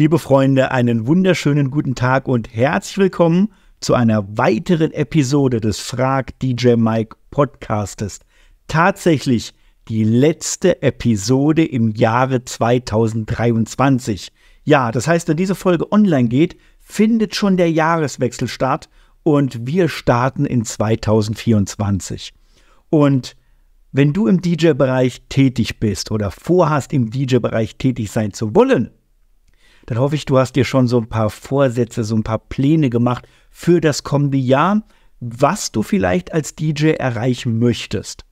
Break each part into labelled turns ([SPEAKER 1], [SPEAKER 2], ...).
[SPEAKER 1] Liebe Freunde, einen wunderschönen guten Tag und herzlich willkommen zu einer weiteren Episode des Frag DJ Mike Podcastes. Tatsächlich die letzte Episode im Jahre 2023. Ja, das heißt, wenn diese Folge online geht, findet schon der Jahreswechsel statt und wir starten in 2024. Und wenn du im DJ-Bereich tätig bist oder vorhast, im DJ-Bereich tätig sein zu wollen, dann hoffe ich, du hast dir schon so ein paar Vorsätze, so ein paar Pläne gemacht für das kommende Jahr, was du vielleicht als DJ erreichen möchtest.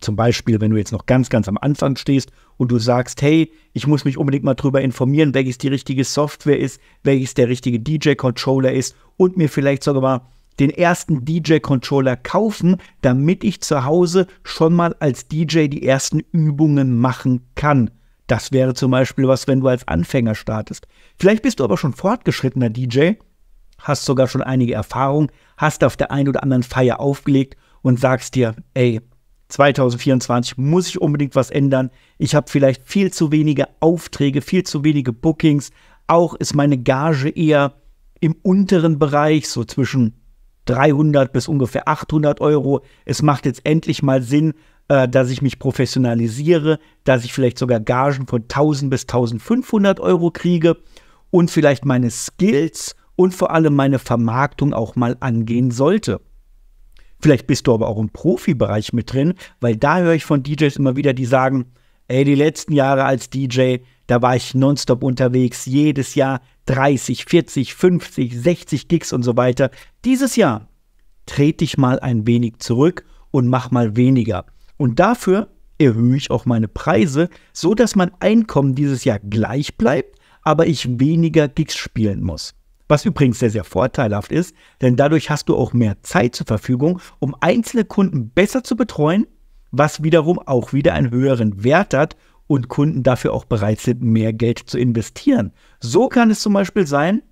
[SPEAKER 1] Zum Beispiel, wenn du jetzt noch ganz, ganz am Anfang stehst und du sagst, hey, ich muss mich unbedingt mal drüber informieren, welches die richtige Software ist, welches der richtige DJ-Controller ist und mir vielleicht sogar mal den ersten DJ-Controller kaufen, damit ich zu Hause schon mal als DJ die ersten Übungen machen kann. Das wäre zum Beispiel was, wenn du als Anfänger startest. Vielleicht bist du aber schon fortgeschrittener DJ, hast sogar schon einige Erfahrungen, hast auf der einen oder anderen Feier aufgelegt und sagst dir, ey, 2024 muss ich unbedingt was ändern. Ich habe vielleicht viel zu wenige Aufträge, viel zu wenige Bookings. Auch ist meine Gage eher im unteren Bereich, so zwischen 300 bis ungefähr 800 Euro. Es macht jetzt endlich mal Sinn, äh, dass ich mich professionalisiere, dass ich vielleicht sogar Gagen von 1000 bis 1500 Euro kriege und vielleicht meine Skills und vor allem meine Vermarktung auch mal angehen sollte. Vielleicht bist du aber auch im Profibereich mit drin, weil da höre ich von DJs immer wieder, die sagen, ey, die letzten Jahre als DJ, da war ich nonstop unterwegs, jedes Jahr 30, 40, 50, 60 Gigs und so weiter. Dieses Jahr trete ich mal ein wenig zurück und mach mal weniger. Und dafür erhöhe ich auch meine Preise, so dass mein Einkommen dieses Jahr gleich bleibt, aber ich weniger Gigs spielen muss. Was übrigens sehr, sehr vorteilhaft ist, denn dadurch hast du auch mehr Zeit zur Verfügung, um einzelne Kunden besser zu betreuen, was wiederum auch wieder einen höheren Wert hat und Kunden dafür auch bereit sind, mehr Geld zu investieren. So kann es zum Beispiel sein,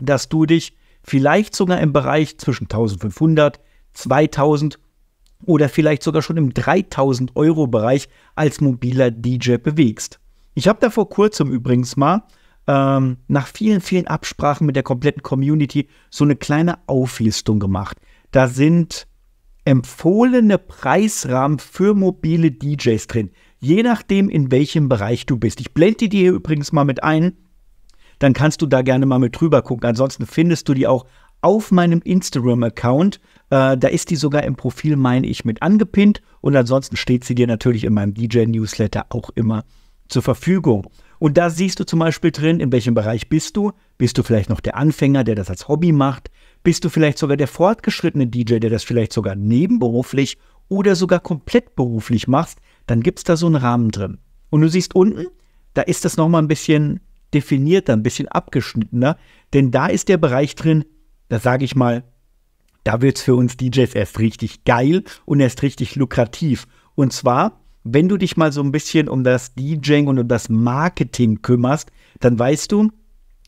[SPEAKER 1] dass du dich vielleicht sogar im Bereich zwischen 1500, 2000 oder vielleicht sogar schon im 3000 Euro Bereich als mobiler DJ bewegst. Ich habe da vor kurzem übrigens mal ähm, nach vielen, vielen Absprachen mit der kompletten Community so eine kleine Auflistung gemacht. Da sind empfohlene Preisrahmen für mobile DJs drin, je nachdem, in welchem Bereich du bist. Ich blende die dir übrigens mal mit ein, dann kannst du da gerne mal mit drüber gucken. Ansonsten findest du die auch auf meinem Instagram-Account. Äh, da ist die sogar im Profil, meine ich, mit angepinnt. Und ansonsten steht sie dir natürlich in meinem DJ-Newsletter auch immer zur Verfügung. Und da siehst du zum Beispiel drin, in welchem Bereich bist du. Bist du vielleicht noch der Anfänger, der das als Hobby macht? Bist du vielleicht sogar der fortgeschrittene DJ, der das vielleicht sogar nebenberuflich oder sogar komplett beruflich machst? Dann gibt es da so einen Rahmen drin. Und du siehst unten, da ist das nochmal ein bisschen definierter, ein bisschen abgeschnittener, denn da ist der Bereich drin, da sage ich mal, da wird es für uns DJs erst richtig geil und erst richtig lukrativ. Und zwar, wenn du dich mal so ein bisschen um das DJing und um das Marketing kümmerst, dann weißt du,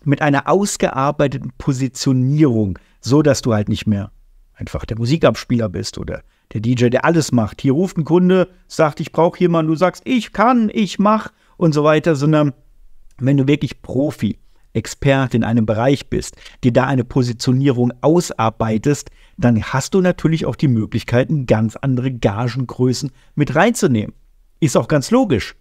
[SPEAKER 1] mit einer ausgearbeiteten Positionierung, so dass du halt nicht mehr einfach der Musikabspieler bist oder der DJ, der alles macht. Hier ruft ein Kunde, sagt, ich brauche jemanden, du sagst, ich kann, ich mach und so weiter, sondern wenn du wirklich Profi Experte in einem Bereich bist, dir da eine Positionierung ausarbeitest, dann hast du natürlich auch die Möglichkeiten, ganz andere Gagengrößen mit reinzunehmen. Ist auch ganz logisch.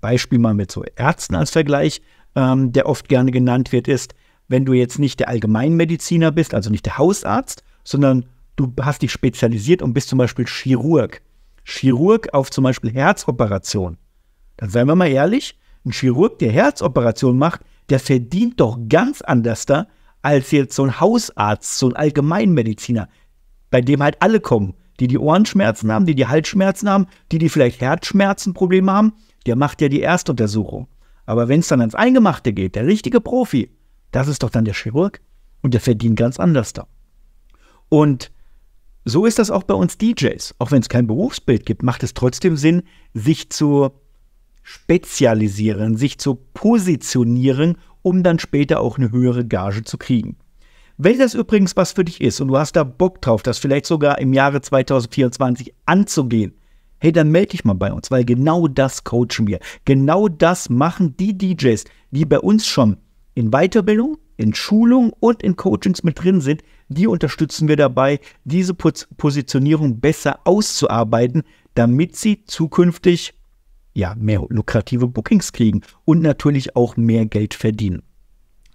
[SPEAKER 1] Beispiel mal mit so Ärzten als Vergleich, ähm, der oft gerne genannt wird, ist, wenn du jetzt nicht der Allgemeinmediziner bist, also nicht der Hausarzt, sondern du hast dich spezialisiert und bist zum Beispiel Chirurg. Chirurg auf zum Beispiel Herzoperationen. Dann seien wir mal ehrlich, ein Chirurg, der Herzoperationen macht, der verdient doch ganz anders da als jetzt so ein Hausarzt, so ein Allgemeinmediziner, bei dem halt alle kommen, die die Ohrenschmerzen haben, die die Halsschmerzen haben, die die vielleicht Herzschmerzenprobleme haben, der macht ja die Erstuntersuchung. Aber wenn es dann ans Eingemachte geht, der richtige Profi, das ist doch dann der Chirurg und der verdient ganz anders da. Und so ist das auch bei uns DJs. Auch wenn es kein Berufsbild gibt, macht es trotzdem Sinn, sich zu spezialisieren, sich zu positionieren, um dann später auch eine höhere Gage zu kriegen. Wenn das übrigens was für dich ist und du hast da Bock drauf, das vielleicht sogar im Jahre 2024 anzugehen, hey, dann melde dich mal bei uns, weil genau das coachen wir. Genau das machen die DJs, die bei uns schon in Weiterbildung, in Schulung und in Coachings mit drin sind, die unterstützen wir dabei, diese Positionierung besser auszuarbeiten, damit sie zukünftig ja, mehr lukrative Bookings kriegen und natürlich auch mehr Geld verdienen.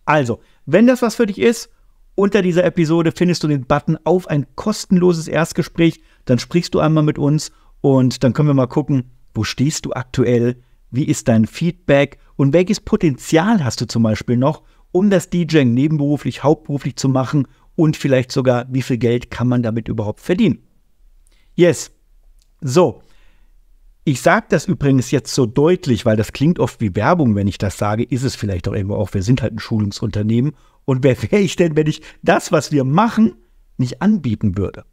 [SPEAKER 1] Also, wenn das was für dich ist, unter dieser Episode findest du den Button auf ein kostenloses Erstgespräch. Dann sprichst du einmal mit uns und dann können wir mal gucken, wo stehst du aktuell, wie ist dein Feedback und welches Potenzial hast du zum Beispiel noch, um das DJing nebenberuflich, hauptberuflich zu machen und vielleicht sogar, wie viel Geld kann man damit überhaupt verdienen. Yes. So, ich sage das übrigens jetzt so deutlich, weil das klingt oft wie Werbung, wenn ich das sage, ist es vielleicht auch irgendwo auch. Wir sind halt ein Schulungsunternehmen. Und wer wäre ich denn, wenn ich das, was wir machen, nicht anbieten würde?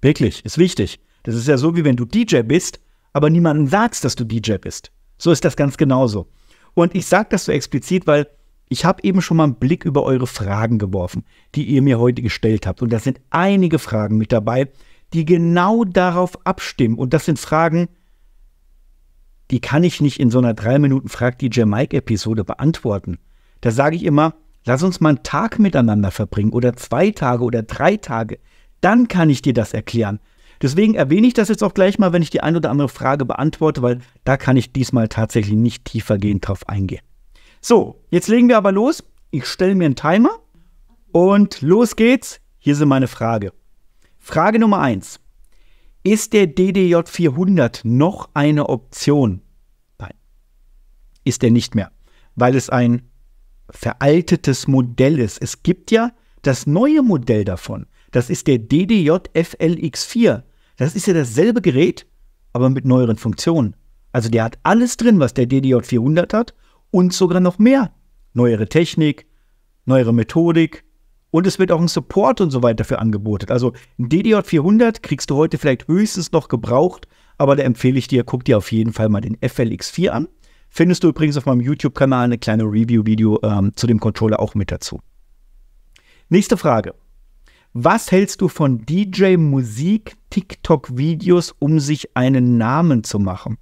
[SPEAKER 1] Wirklich, ist wichtig. Das ist ja so, wie wenn du DJ bist, aber niemandem sagst, dass du DJ bist. So ist das ganz genauso. Und ich sage das so explizit, weil ich habe eben schon mal einen Blick über eure Fragen geworfen, die ihr mir heute gestellt habt. Und da sind einige Fragen mit dabei, die genau darauf abstimmen. Und das sind Fragen, die kann ich nicht in so einer drei Minuten Frag die Mike-Episode beantworten. Da sage ich immer, lass uns mal einen Tag miteinander verbringen oder zwei Tage oder drei Tage. Dann kann ich dir das erklären. Deswegen erwähne ich das jetzt auch gleich mal, wenn ich die ein oder andere Frage beantworte, weil da kann ich diesmal tatsächlich nicht tiefergehend drauf eingehen. So, jetzt legen wir aber los. Ich stelle mir einen Timer und los geht's. Hier sind meine Frage. Frage Nummer 1. Ist der DDJ400 noch eine Option? Nein, ist er nicht mehr, weil es ein veraltetes Modell ist. Es gibt ja das neue Modell davon. Das ist der DDJ FLX4. Das ist ja dasselbe Gerät, aber mit neueren Funktionen. Also der hat alles drin, was der DDJ400 hat und sogar noch mehr. Neuere Technik, neuere Methodik, und es wird auch ein Support und so weiter für angeboten. Also ein DDJ400 kriegst du heute vielleicht höchstens noch gebraucht, aber da empfehle ich dir, guck dir auf jeden Fall mal den FLX4 an. Findest du übrigens auf meinem YouTube-Kanal eine kleine Review-Video ähm, zu dem Controller auch mit dazu. Nächste Frage. Was hältst du von DJ-Musik, TikTok-Videos, um sich einen Namen zu machen?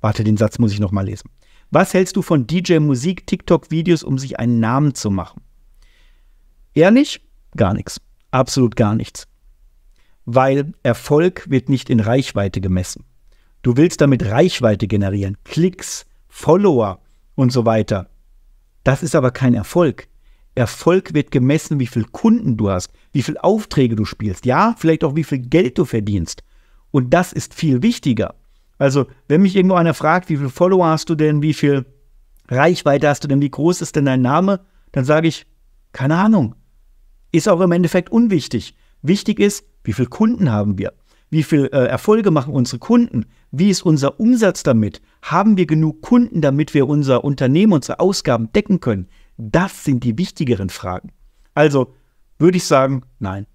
[SPEAKER 1] Warte, den Satz muss ich nochmal lesen. Was hältst du von DJ-Musik, TikTok-Videos, um sich einen Namen zu machen? Ehrlich? Gar nichts. Absolut gar nichts. Weil Erfolg wird nicht in Reichweite gemessen. Du willst damit Reichweite generieren, Klicks, Follower und so weiter. Das ist aber kein Erfolg. Erfolg wird gemessen, wie viele Kunden du hast, wie viele Aufträge du spielst, ja, vielleicht auch wie viel Geld du verdienst. Und das ist viel wichtiger. Also, wenn mich irgendwo einer fragt, wie viele Follower hast du denn, wie viel Reichweite hast du denn, wie groß ist denn dein Name, dann sage ich, keine Ahnung, ist auch im Endeffekt unwichtig. Wichtig ist, wie viele Kunden haben wir? Wie viele äh, Erfolge machen unsere Kunden? Wie ist unser Umsatz damit? Haben wir genug Kunden, damit wir unser Unternehmen, unsere Ausgaben decken können? Das sind die wichtigeren Fragen. Also würde ich sagen, nein.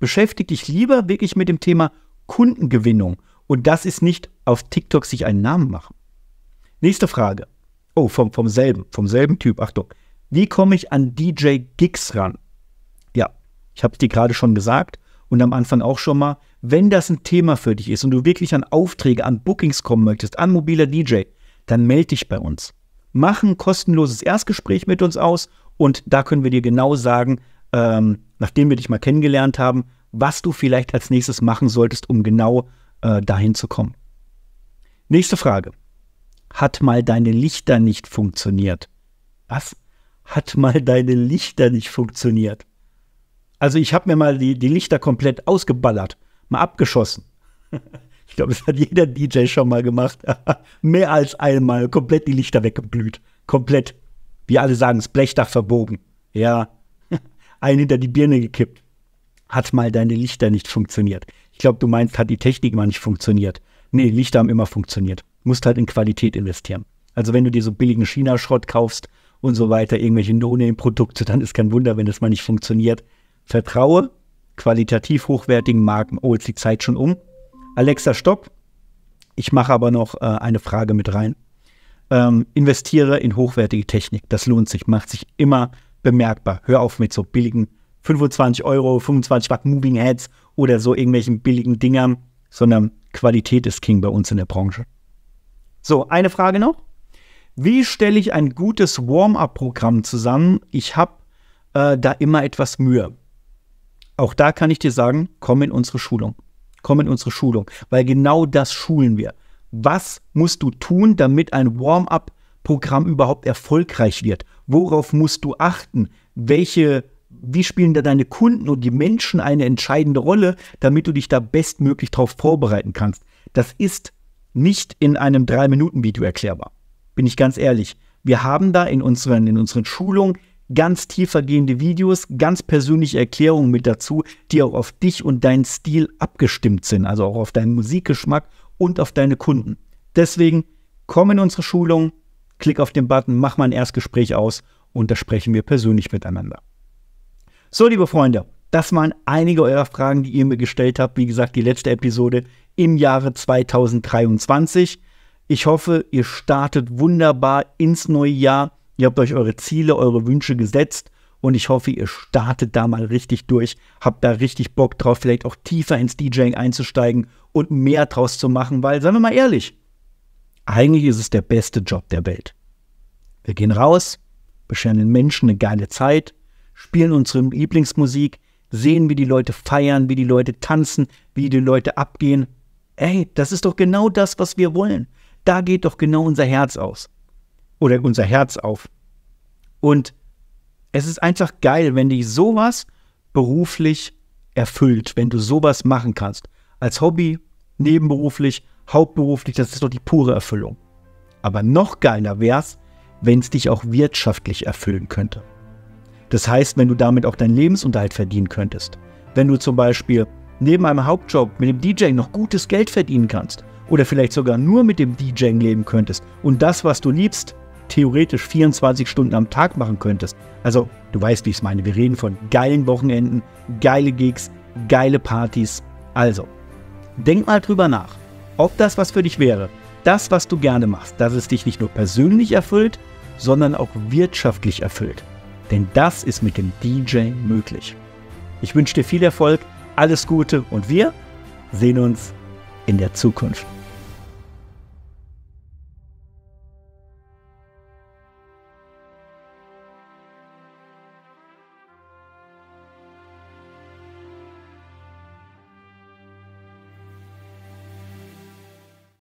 [SPEAKER 1] Beschäftige dich lieber wirklich mit dem Thema Kundengewinnung. Und das ist nicht auf TikTok sich einen Namen machen. Nächste Frage. Oh, vom, vom selben, vom selben Typ. Achtung. Wie komme ich an DJ Gigs ran? ich habe es dir gerade schon gesagt und am Anfang auch schon mal, wenn das ein Thema für dich ist und du wirklich an Aufträge, an Bookings kommen möchtest, an mobiler DJ, dann melde dich bei uns. Mach ein kostenloses Erstgespräch mit uns aus und da können wir dir genau sagen, ähm, nachdem wir dich mal kennengelernt haben, was du vielleicht als nächstes machen solltest, um genau äh, dahin zu kommen. Nächste Frage. Hat mal deine Lichter nicht funktioniert? Was? Hat mal deine Lichter nicht funktioniert? Also ich habe mir mal die, die Lichter komplett ausgeballert, mal abgeschossen. Ich glaube, das hat jeder DJ schon mal gemacht. Mehr als einmal komplett die Lichter weggeblüht. Komplett. wie alle sagen, das Blechdach verbogen. Ja. Ein hinter die Birne gekippt. Hat mal deine Lichter nicht funktioniert. Ich glaube, du meinst, hat die Technik mal nicht funktioniert. Nee, Lichter haben immer funktioniert. Musst halt in Qualität investieren. Also wenn du dir so billigen China-Schrott kaufst und so weiter, irgendwelche No-Name-Produkte, dann ist kein Wunder, wenn das mal nicht funktioniert. Vertraue qualitativ hochwertigen Marken holt oh, die Zeit schon um. Alexa, stopp. Ich mache aber noch äh, eine Frage mit rein. Ähm, investiere in hochwertige Technik. Das lohnt sich, macht sich immer bemerkbar. Hör auf mit so billigen 25 Euro, 25 Watt Moving Heads oder so irgendwelchen billigen Dingern, sondern Qualität ist King bei uns in der Branche. So, eine Frage noch. Wie stelle ich ein gutes Warm-up-Programm zusammen? Ich habe äh, da immer etwas Mühe. Auch da kann ich dir sagen, komm in unsere Schulung. Komm in unsere Schulung, weil genau das schulen wir. Was musst du tun, damit ein Warm-up-Programm überhaupt erfolgreich wird? Worauf musst du achten? Welche, wie spielen da deine Kunden und die Menschen eine entscheidende Rolle, damit du dich da bestmöglich darauf vorbereiten kannst? Das ist nicht in einem 3-Minuten-Video erklärbar. Bin ich ganz ehrlich. Wir haben da in unseren, in unseren Schulungen ganz tiefergehende Videos, ganz persönliche Erklärungen mit dazu, die auch auf dich und deinen Stil abgestimmt sind, also auch auf deinen Musikgeschmack und auf deine Kunden. Deswegen komm in unsere Schulung, klick auf den Button, mach mal ein Erstgespräch aus und da sprechen wir persönlich miteinander. So, liebe Freunde, das waren einige eurer Fragen, die ihr mir gestellt habt. Wie gesagt, die letzte Episode im Jahre 2023. Ich hoffe, ihr startet wunderbar ins neue Jahr. Ihr habt euch eure Ziele, eure Wünsche gesetzt und ich hoffe, ihr startet da mal richtig durch, habt da richtig Bock drauf, vielleicht auch tiefer ins DJing einzusteigen und mehr draus zu machen, weil, seien wir mal ehrlich, eigentlich ist es der beste Job der Welt. Wir gehen raus, bescheren den Menschen eine geile Zeit, spielen unsere Lieblingsmusik, sehen, wie die Leute feiern, wie die Leute tanzen, wie die Leute abgehen. Ey, das ist doch genau das, was wir wollen. Da geht doch genau unser Herz aus oder unser Herz auf. Und es ist einfach geil, wenn dich sowas beruflich erfüllt, wenn du sowas machen kannst. Als Hobby, nebenberuflich, hauptberuflich, das ist doch die pure Erfüllung. Aber noch geiler wäre es, wenn es dich auch wirtschaftlich erfüllen könnte. Das heißt, wenn du damit auch deinen Lebensunterhalt verdienen könntest. Wenn du zum Beispiel neben einem Hauptjob mit dem DJ noch gutes Geld verdienen kannst oder vielleicht sogar nur mit dem DJing leben könntest und das, was du liebst, theoretisch 24 Stunden am Tag machen könntest. Also, du weißt, wie ich es meine. Wir reden von geilen Wochenenden, geile Gigs, geile Partys. Also, denk mal drüber nach, ob das was für dich wäre. Das, was du gerne machst, dass es dich nicht nur persönlich erfüllt, sondern auch wirtschaftlich erfüllt. Denn das ist mit dem DJ möglich. Ich wünsche dir viel Erfolg, alles Gute und wir sehen uns in der Zukunft.